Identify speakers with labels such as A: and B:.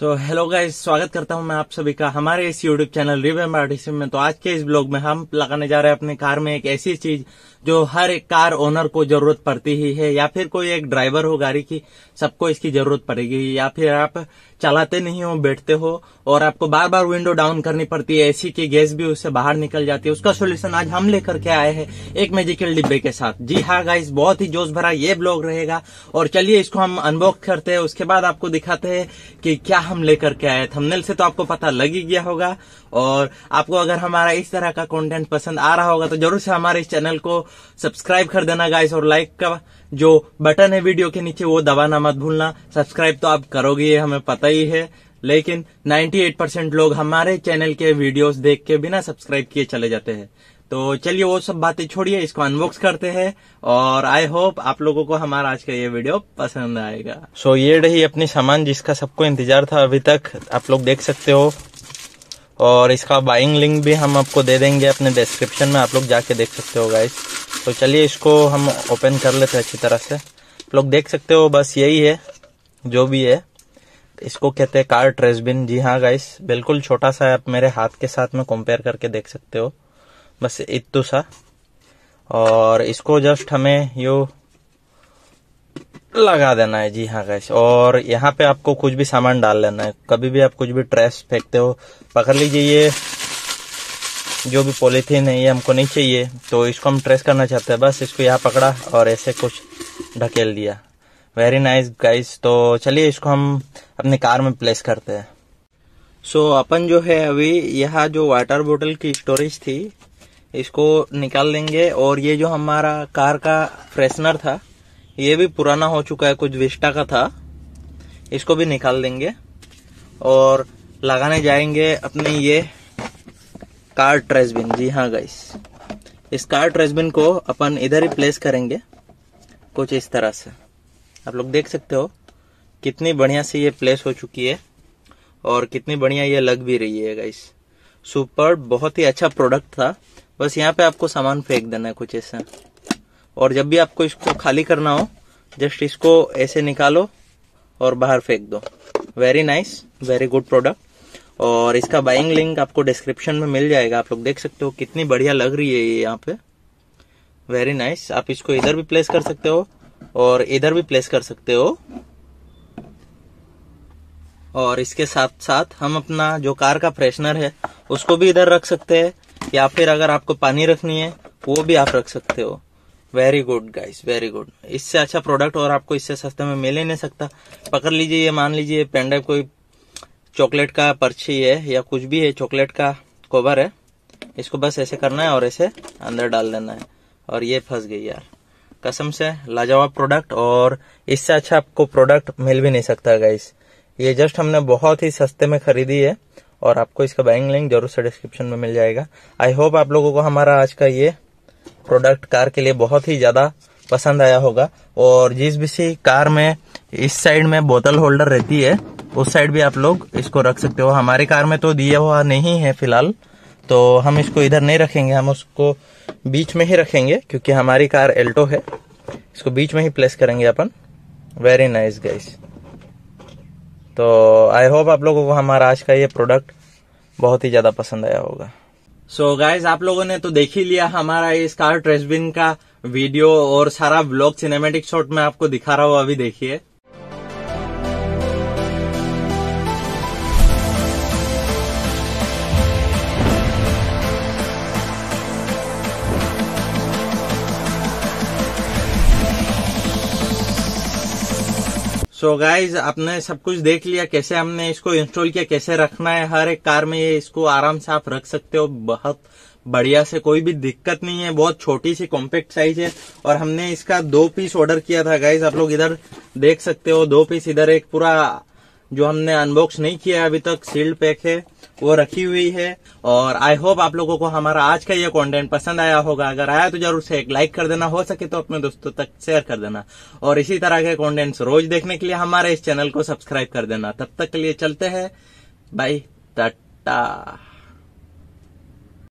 A: So hello guys स्वागत करता हूं मैं आप सभी का हमारे इस यूट्यूब चैनल रिवे में तो आज के इस ब्लॉग में हम लगाने जा रहे हैं अपने कार में एक ऐसी चीज जो हर एक कार ओनर को जरूरत पड़ती ही है या फिर कोई एक ड्राइवर हो गाड़ी की सबको इसकी जरूरत पड़ेगी या फिर आप चलाते नहीं हो बैठते हो और आपको बार बार विंडो डाउन करनी पड़ती है एसी की गैस भी उससे बाहर निकल जाती है उसका सोल्यूशन आज हम लेकर के आए हैं एक मेजिकल डिब्बे के साथ जी हाँ गाइस बहुत ही जोश भरा ये ब्लॉग रहेगा और चलिए इसको हम अनबॉक्स करते हैं उसके बाद आपको दिखाते हैं कि क्या हम लेकर के आए थमनेल से तो आपको पता लग ही गया होगा और आपको अगर हमारा इस तरह का कॉन्टेंट पसंद आ रहा होगा तो जरूर से हमारे इस चैनल को सब्सक्राइब कर देना गाइस और लाइक का जो बटन है वीडियो के नीचे वो दबाना मत भूलना सब्सक्राइब तो आप करोगे हमें पता ही है लेकिन 98 परसेंट लोग हमारे चैनल के वीडियोस देख के बिना सब्सक्राइब किए चले जाते हैं तो चलिए वो सब बातें छोड़िए इसको अनबॉक्स करते हैं और आई होप आप लोगों को हमारा आज का ये वीडियो पसंद आएगा सो so, ये रही अपनी सामान जिसका सबको इंतजार था अभी तक आप लोग देख सकते हो और इसका बाइंग लिंक भी हम आपको दे देंगे अपने डिस्क्रिप्शन में आप लोग जाके देख सकते हो गाइस तो चलिए इसको हम ओपन कर लेते हैं अच्छी तरह से लोग देख सकते हो बस यही है जो भी है इसको कहते हैं कार ट्रेसबिन जी हाँ गाइस बिल्कुल छोटा सा है आप मेरे हाथ के साथ में कंपेयर करके देख सकते हो बस इतु सा और इसको जस्ट हमें यो लगा देना है जी हाँ गैस और यहाँ पे आपको कुछ भी सामान डाल लेना है कभी भी आप कुछ भी ट्रेस फेंकते हो पकड़ लीजिए ये जो भी पॉलीथीन है ये हमको नहीं चाहिए तो इसको हम ट्रेस करना चाहते हैं बस इसको यहाँ पकड़ा और ऐसे कुछ ढकेल दिया वेरी नाइस गाइस तो चलिए इसको हम अपने कार में प्लेस करते हैं सो so, अपन जो है अभी यह जो वाटर बोतल की स्टोरेज थी इसको निकाल लेंगे और ये जो हमारा कार का फ्रेशनर था ये भी पुराना हो चुका है कुछ विस्टा का था इसको भी निकाल देंगे और लगाने जाएंगे अपने ये कार ट्रेसबिन जी हाँ गाइस इस कार ट्रेसबिन को अपन इधर ही प्लेस करेंगे कुछ इस तरह से आप लोग देख सकते हो कितनी बढ़िया से ये प्लेस हो चुकी है और कितनी बढ़िया ये लग भी रही है गाइस सुपर बहुत ही अच्छा प्रोडक्ट था बस यहाँ पे आपको सामान फेंक देना है कुछ ऐसे और जब भी आपको इसको खाली करना हो जस्ट इसको ऐसे निकालो और बाहर फेंक दो very nice very good product और इसका बाइंग लिंक आपको डिस्क्रिप्शन में मिल जाएगा आप लोग देख सकते हो कितनी बढ़िया लग रही है ये यहाँ पे वेरी नाइस nice. आप इसको इधर भी प्लेस कर सकते हो और इधर भी प्लेस कर सकते हो और इसके साथ साथ हम अपना जो कार का फ्रेशनर है उसको भी इधर रख सकते हैं या फिर अगर आपको पानी रखनी है वो भी आप रख सकते हो very good guys very good इससे अच्छा प्रोडक्ट और आपको इससे सस्ते में मिल ही नहीं सकता पकड़ लीजिए ये मान लीजिए पेनड्राइव कोई चॉकलेट का पर्ची है या कुछ भी है चॉकलेट का कवर है इसको बस ऐसे करना है और ऐसे अंदर डाल देना है और ये फंस गई यार कसम से लाजवाब प्रोडक्ट और इससे अच्छा आपको प्रोडक्ट मिल भी नहीं सकता गाइस ये जस्ट हमने बहुत ही सस्ते में खरीदी है और आपको इसका बाइंग लिंक जरूर से डिस्क्रिप्शन में मिल जाएगा आई होप आप लोगों को हमारा आज का ये प्रोडक्ट कार के लिए बहुत ही ज्यादा पसंद आया होगा और जिस भी सी कार में इस साइड में बोतल होल्डर रहती है उस साइड भी आप लोग इसको रख सकते हो हमारे कार में तो दिया हुआ नहीं है फिलहाल तो हम इसको इधर नहीं रखेंगे हम उसको बीच में ही रखेंगे क्योंकि हमारी कार एल्टो है इसको बीच में ही प्लेस करेंगे अपन वेरी नाइस गाइस तो आई होप आप लोगों को हमारा आज का ये प्रोडक्ट बहुत ही ज्यादा पसंद आया होगा सो so गाइज आप लोगों ने तो देख ही लिया हमारा इस कार ट्रेसबिन का वीडियो और सारा ब्लॉग सिनेमेटिक शॉट में आपको दिखा रहा हूँ अभी देखिए सो so गाइज आपने सब कुछ देख लिया कैसे हमने इसको इंस्टॉल किया कैसे रखना है हर एक कार में ये इसको आराम से आप रख सकते हो बहुत बढ़िया से कोई भी दिक्कत नहीं है बहुत छोटी सी कॉम्पैक्ट साइज है और हमने इसका दो पीस ऑर्डर किया था गाइज आप लोग इधर देख सकते हो दो पीस इधर एक पूरा जो हमने अनबॉक्स नहीं किया अभी तक सील्ड पैक है वो रखी हुई है और आई होप आप लोगों को हमारा आज का ये कंटेंट पसंद आया होगा अगर आया तो जरूर से एक लाइक कर देना हो सके तो अपने दोस्तों तक शेयर कर देना और इसी तरह के कंटेंट्स रोज देखने के लिए हमारे इस चैनल को सब्सक्राइब कर देना तब तक के लिए चलते हैं बाय टाटा